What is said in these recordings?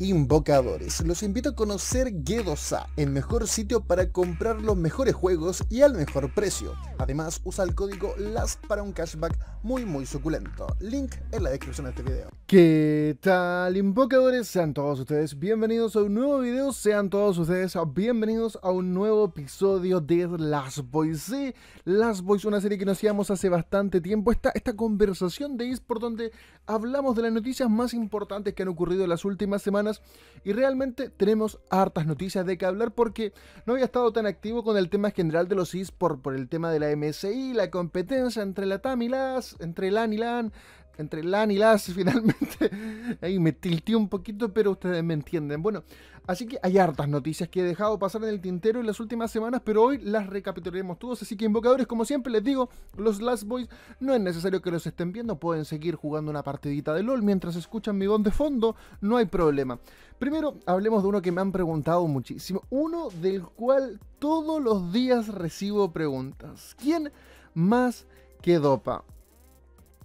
invocadores. Los invito a conocer G2A, el mejor sitio para comprar los mejores juegos y al mejor precio. Además, usa el código LAS para un cashback muy muy suculento. Link en la descripción de este video. ¿Qué tal, invocadores? Sean todos ustedes bienvenidos a un nuevo video. Sean todos ustedes bienvenidos a un nuevo episodio de Las Boys. Las Boys, una serie que nos hacíamos hace bastante tiempo. Esta, esta conversación de por donde hablamos de las noticias más importantes que han ocurrido en las últimas semanas y realmente tenemos hartas noticias de qué hablar porque no había estado tan activo con el tema general de los eSports por el tema de la la MSI, la competencia entre la TAM y LAS, entre LAN y LAN, entre LAN y LAS finalmente. Ahí me tilté un poquito, pero ustedes me entienden. Bueno, así que hay hartas noticias que he dejado pasar en el tintero en las últimas semanas, pero hoy las recapitularemos todos. Así que invocadores, como siempre les digo, los Last Boys no es necesario que los estén viendo, pueden seguir jugando una partidita de LOL mientras escuchan mi voz de fondo, no hay problema. Primero, hablemos de uno que me han preguntado muchísimo, uno del cual todos los días recibo preguntas. ¿Quién más que Dopa?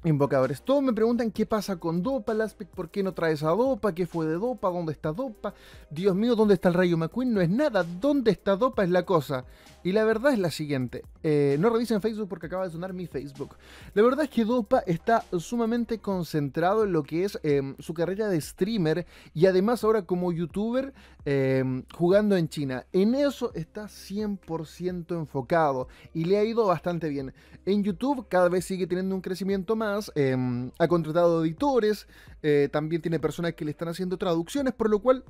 invocadores. Todos me preguntan qué pasa con Dopa, Laspec, por qué no traes a Dopa, qué fue de Dopa, dónde está Dopa. Dios mío, ¿dónde está el Rayo McQueen? No es nada. ¿Dónde está Dopa? Es la cosa. Y la verdad es la siguiente. Eh, no revisen Facebook porque acaba de sonar mi Facebook. La verdad es que Dopa está sumamente concentrado en lo que es em, su carrera de streamer y además ahora como youtuber em, jugando en China. En eso está 100% enfocado y le ha ido bastante bien. En YouTube cada vez sigue teniendo un crecimiento más. Em, ha contratado editores. Eh, también tiene personas que le están haciendo traducciones, por lo cual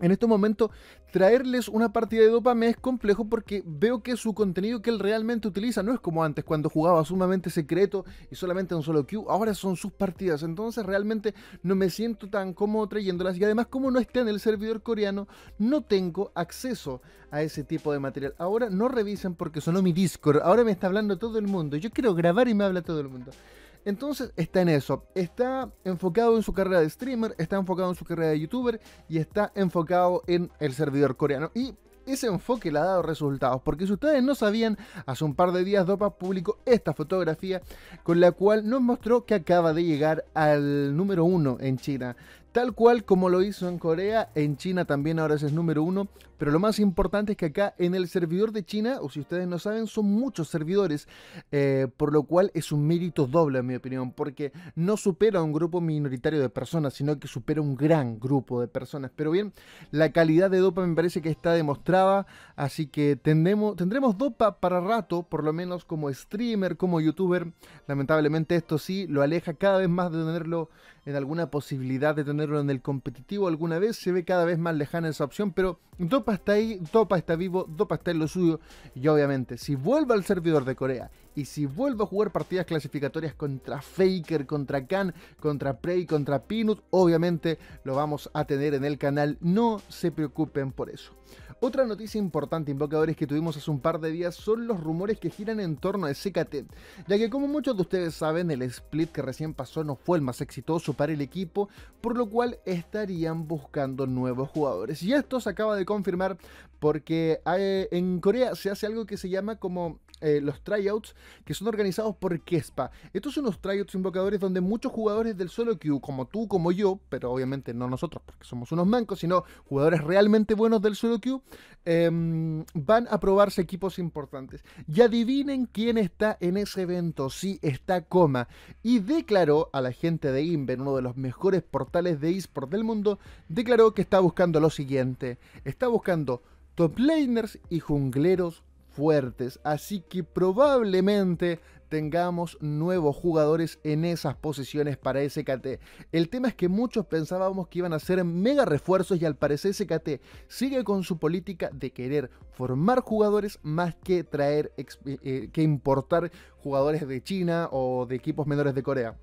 en este momento, traerles una partida de Dopa me es complejo porque veo que su contenido que él realmente utiliza no es como antes, cuando jugaba sumamente secreto y solamente un solo queue, ahora son sus partidas. Entonces, realmente no me siento tan cómodo trayéndolas. Y además, como no está en el servidor coreano, no tengo acceso a ese tipo de material. Ahora no revisen porque sonó mi Discord, ahora me está hablando todo el mundo. Yo quiero grabar y me habla todo el mundo. Entonces está en eso. Está enfocado en su carrera de streamer, está enfocado en su carrera de youtuber y está enfocado en el servidor coreano. Y ese enfoque le ha dado resultados, porque si ustedes no sabían, hace un par de días Dopa publicó esta fotografía con la cual nos mostró que acaba de llegar al número uno en China tal cual como lo hizo en Corea, en China también ahora ese es número uno, pero lo más importante es que acá en el servidor de China, o si ustedes no saben, son muchos servidores, eh, por lo cual es un mérito doble en mi opinión, porque no supera un grupo minoritario de personas, sino que supera un gran grupo de personas. Pero bien, la calidad de Dopa me parece que está demostrada, así que tendremos, tendremos Dopa para rato, por lo menos como streamer, como youtuber. Lamentablemente esto sí lo aleja cada vez más de tenerlo en alguna posibilidad de tenerlo en el competitivo alguna vez, se ve cada vez más lejana esa opción, pero Dopa está ahí, Dopa está vivo, Dopa está en lo suyo, y obviamente, si vuelvo al servidor de Corea, y si vuelvo a jugar partidas clasificatorias contra Faker, contra Khan, contra Prey, contra Peanut, obviamente lo vamos a tener en el canal, no se preocupen por eso. Otra noticia importante, invocadores, que tuvimos hace un par de días son los rumores que giran en torno a CKT, ya que como muchos de ustedes saben, el split que recién pasó no fue el más exitoso para el equipo, por lo cual estarían buscando nuevos jugadores. Y esto se acaba de confirmar porque eh, en Corea se hace algo que se llama como eh, los tryouts que son organizados por Kespa. Estos son los tryouts invocadores donde muchos jugadores del solo queue, como tú, como yo, pero obviamente no nosotros porque somos unos mancos, sino jugadores realmente buenos del solo queue, em, van a probarse equipos importantes. Y adivinen quién está en ese evento, Si está Coma. Y declaró a la gente de Inven, uno de los mejores portales de eSport del mundo, declaró que está buscando lo siguiente. Está buscando top laners y jungleros fuertes, así que probablemente tengamos nuevos jugadores en esas posiciones para SKT. El tema es que muchos pensábamos que iban a ser mega refuerzos y al parecer SKT sigue con su política de querer formar jugadores más que traer eh, eh, que importar jugadores de China o de equipos menores de Corea.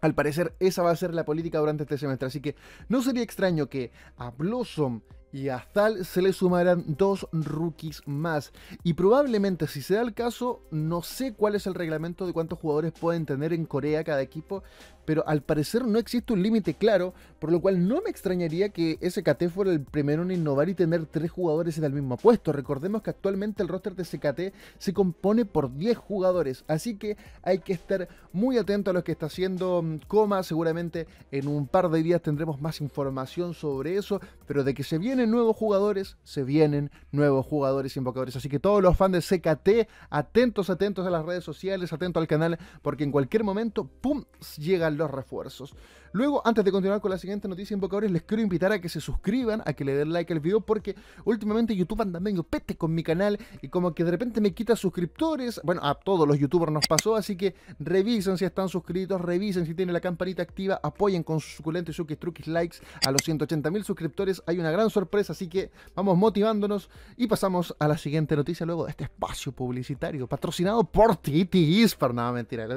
Al parecer esa va a ser la política durante este semestre, así que no sería extraño que a Blossom y a se le sumarán dos rookies más. Y probablemente, si se da el caso, no sé cuál es el reglamento de cuántos jugadores pueden tener en Corea cada equipo, pero al parecer no existe un límite claro, por lo cual no me extrañaría que SKT fuera el primero en innovar y tener tres jugadores en el mismo puesto. Recordemos que actualmente el roster de SKT se compone por 10 jugadores, así que hay que estar muy atento a lo que está haciendo mm, Coma. Seguramente en un par de días tendremos más información sobre eso, pero de que se vienen nuevos jugadores, se vienen nuevos jugadores invocadores. Así que todos los fans de SKT, atentos, atentos a las redes sociales, atentos al canal, porque en cualquier momento, ¡pum!, llega los refuerzos. Luego, antes de continuar con la siguiente noticia, invocadores, les quiero invitar a que se suscriban, a que le den like al video, porque últimamente YouTube anda medio pete con mi canal y como que de repente me quita suscriptores. Bueno, a todos los youtubers nos pasó, así que revisen si están suscritos, revisen si tienen la campanita activa, apoyen con sus suculentos y truquis, likes a los 180 mil suscriptores. Hay una gran sorpresa, así que vamos motivándonos y pasamos a la siguiente noticia luego de este espacio publicitario patrocinado por Titi Isper. No, mentira.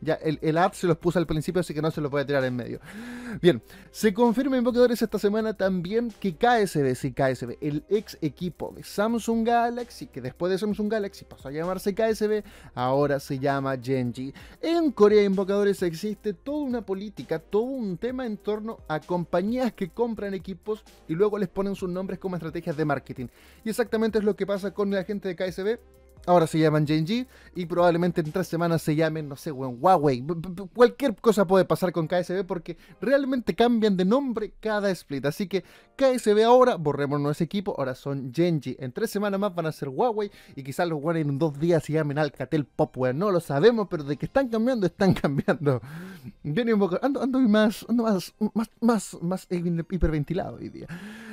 Ya el, el ad se los puse al principio, así que no se los voy a tirar en medio. Bien, se confirma en Invocadores esta semana también que KSB, sí, KSB, el ex equipo de Samsung Galaxy, que después de Samsung Galaxy pasó a llamarse KSB, ahora se llama Genji. En Corea Invocadores existe toda una política, todo un tema en torno a compañías que compran equipos y luego les ponen sus nombres como estrategias de marketing. Y exactamente es lo que pasa con la gente de KSB ahora se llaman Genji, y probablemente en tres semanas se llamen, no sé, Huawei. cualquier cosa puede pasar con KSB porque realmente cambian de nombre cada split. Así que KSB ahora, borremos nuestro equipo, ahora son Genji. En tres semanas más van a ser Huawei y quizás los weones en dos días se llamen Alcatel Pop, No lo sabemos, pero de que están cambiando, están cambiando. Viene un poco, ando, más, ando más, más, más, más hiperventilado hoy día.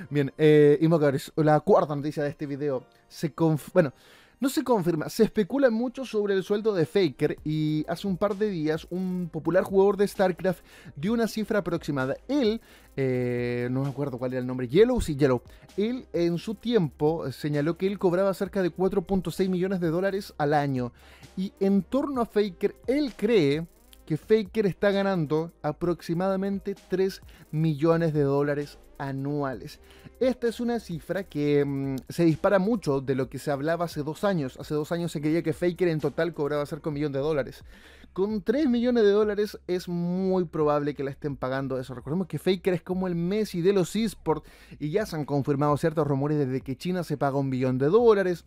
Bien, eh, y la cuarta noticia de este video. Se conf bueno, no se confirma, se especula mucho sobre el sueldo de Faker y hace un par de días un popular jugador de StarCraft dio una cifra aproximada. Él, eh, no me acuerdo cuál era el nombre, Yellow, sí, Yellow. Él en su tiempo señaló que él cobraba cerca de 4.6 millones de dólares al año. Y en torno a Faker, él cree que Faker está ganando aproximadamente 3 millones de dólares anuales. Esta es una cifra que mm, se dispara mucho de lo que se hablaba hace dos años. Hace dos años se creía que Faker en total cobraba cerca de un millón de dólares. Con 3 millones de dólares es muy probable que la estén pagando eso. Recordemos que Faker es como el Messi de los esports y ya se han confirmado ciertos rumores desde que China se paga un billón de dólares.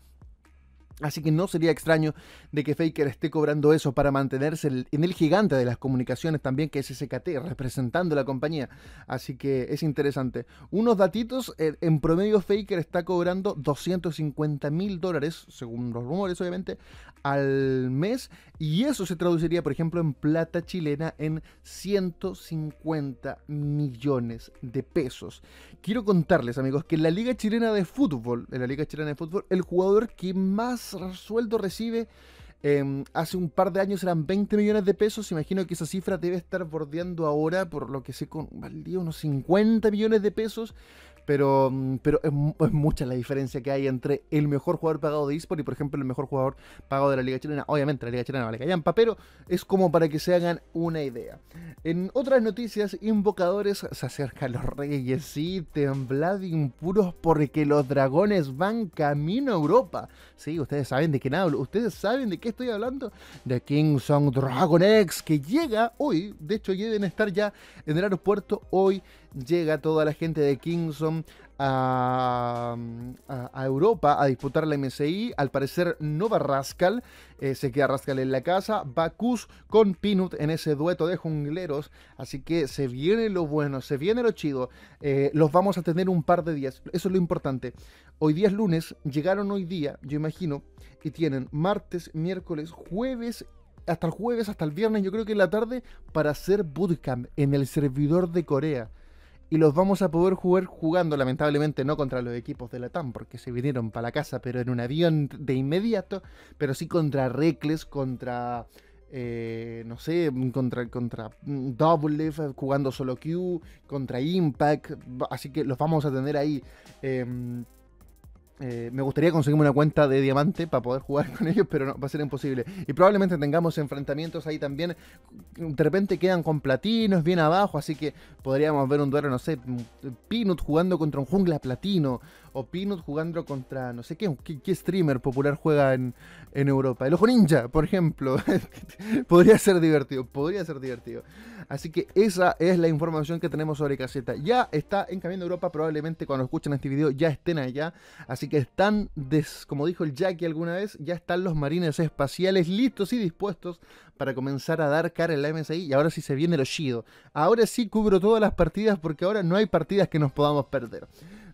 Así que no sería extraño de que Faker esté cobrando eso para mantenerse en el gigante de las comunicaciones también, que es SKT, representando la compañía. Así que es interesante. Unos datitos, eh, en promedio Faker está cobrando 250 mil dólares, según los rumores obviamente, al mes. Y eso se traduciría, por ejemplo, en plata chilena en 150 millones de pesos. Quiero contarles, amigos, que en la Liga Chilena de Fútbol, en la Liga Chilena de Fútbol, el jugador que más sueldo recibe. Em, hace un par de años eran 20 millones de pesos. Imagino que esa cifra debe estar bordeando ahora, por lo que sé, con valía unos 50 millones de pesos. Pero, mm, pero es, mucha la diferencia que hay entre el mejor jugador pagado de eSport y, por ejemplo, el mejor jugador pagado de la Liga Chilena. Obviamente, la Liga Chilena no vale callampa, pero es como para que se hagan una idea. En otras noticias, invocadores se acercan los reyes. Y temblad impuros porque los dragones van camino a Europa. Sí, ustedes saben de qué hablo. Ustedes saben de qué estoy hablando. De King Song Dragon X, que llega hoy. De hecho, deben estar ya en el aeropuerto hoy llega toda la gente de Kingston a, Europa a disputar la MSI. Al parecer no Rascal, eh, se queda Rascal en la casa. Va con Pinut en ese dueto de jungleros. Así que se viene lo bueno, se viene lo chido. Eh, los vamos a tener un par de días, eso es lo importante. Hoy día es lunes, llegaron hoy día, yo imagino, y tienen martes, miércoles, jueves hasta el jueves, hasta el viernes, yo creo que en la tarde, para hacer bootcamp en el servidor de Corea y los vamos a poder jugar jugando, lamentablemente no contra los equipos de la TAM, porque se vinieron para la casa, pero en un avión de inmediato, pero sí contra Recles, contra, eh, no sé, contra, contra mm, Double, jugando solo Q, contra Impact, así que los vamos a tener ahí. Em, eh, me gustaría conseguirme una cuenta de diamante para poder jugar con ellos, pero no, va a ser imposible. Y probablemente tengamos enfrentamientos ahí también. De repente quedan con platinos bien abajo, así que podríamos ver un duelo, no sé, mm, Peanut jugando contra un jungla platino, o Peanut jugando contra, no sé qué, qué, streamer popular juega en, en Europa. El Ojo Ninja, por ejemplo. podría ser divertido, podría ser divertido. Así que esa es la información que tenemos sobre Caseta. Ya está en camino a Europa, probablemente cuando escuchen este video ya estén allá. Así que están, des, como dijo el Jackie alguna vez, ya están los marines espaciales listos y dispuestos para comenzar a dar cara en la MSI. Y ahora sí se viene el chido. Ahora sí cubro todas las partidas porque ahora no hay partidas que nos podamos perder.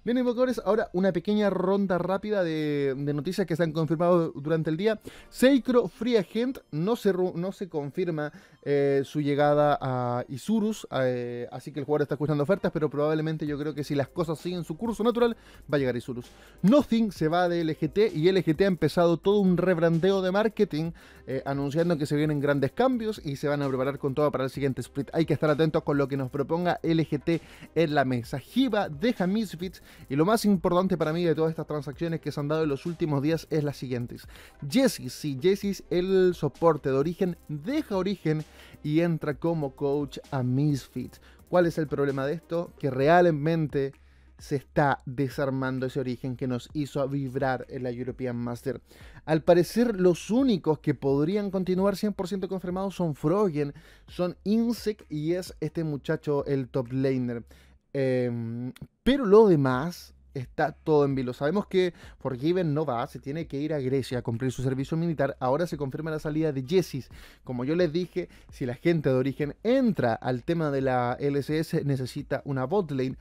Bien, invocadores, ahora una pequeña ronda rápida de, noticias que se han confirmado durante el día. Seikro Free Agent no se, no se confirma eh, su llegada a Isurus, eh, así que el jugador está escuchando ofertas, pero probablemente yo creo que si las cosas siguen su curso natural, va a llegar Isurus. Nothing se va de LGT y LGT ha empezado todo un rebrandeo de marketing eh, anunciando que se vienen grandes cambios y se van a preparar con todo para el siguiente split. Hay que estar atentos con lo que nos proponga LGT en la mesa. Jiva deja Misfits y lo más importante para mí de todas estas transacciones que se han dado en los últimos días es las siguientes. Jessis, sí, Jessis, el soporte de origen, deja origen y entra como coach a Misfits. ¿Cuál es el problema de esto? Que realmente se está desarmando ese origen que nos hizo vibrar en la European Master. Al parecer, los únicos que podrían continuar 100% confirmados son Frogen, son Insect y es este muchacho, el top laner. Em, pero lo demás está todo en vilo. Sabemos que Forgiven no va, se tiene que ir a Grecia a cumplir su servicio militar. Ahora se confirma la salida de Jessis. Como yo les dije, si la gente de origen entra al tema de la LSS, necesita una botlane.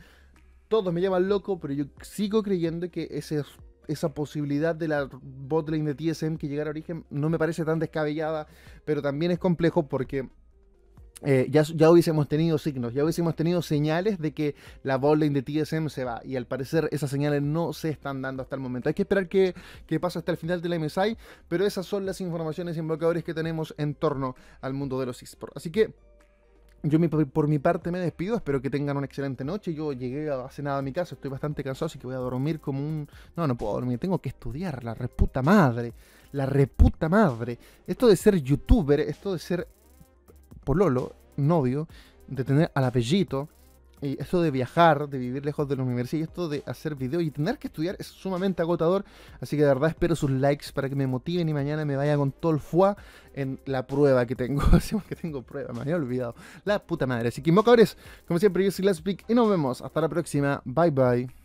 Todos me llaman loco, pero yo sigo creyendo que esa posibilidad de la botlane de TSM que llegara a origen no me parece tan descabellada, pero también es complejo porque eh, ya, hubiésemos tenido signos, ya hubiésemos tenido señales de que la bowling de TSM se va. Y al parecer esas señales no se están dando hasta el momento. Hay que esperar que, que pase hasta el final de la MSI, pero esas son las informaciones y invocadores que tenemos en torno al mundo de los esports. Así que yo por mi parte me despido, espero que tengan una excelente noche. Yo llegué hace nada a mi casa, estoy bastante cansado, así que voy a dormir como un... No, no puedo dormir, tengo que estudiar, la reputa madre. La reputa madre. Esto de ser youtuber, esto de ser Lolo, novio, de tener al apellido, y esto de viajar, de vivir lejos de la universidad, y esto de hacer videos y tener que estudiar es sumamente agotador. Así que de verdad espero sus likes para que me motiven y mañana me vaya con todo el foie en la prueba que tengo. Decimos que tengo prueba, me había olvidado. La puta madre. Así que, mocadores, como siempre, yo soy Last Pick y nos vemos. Hasta la próxima. Bye bye.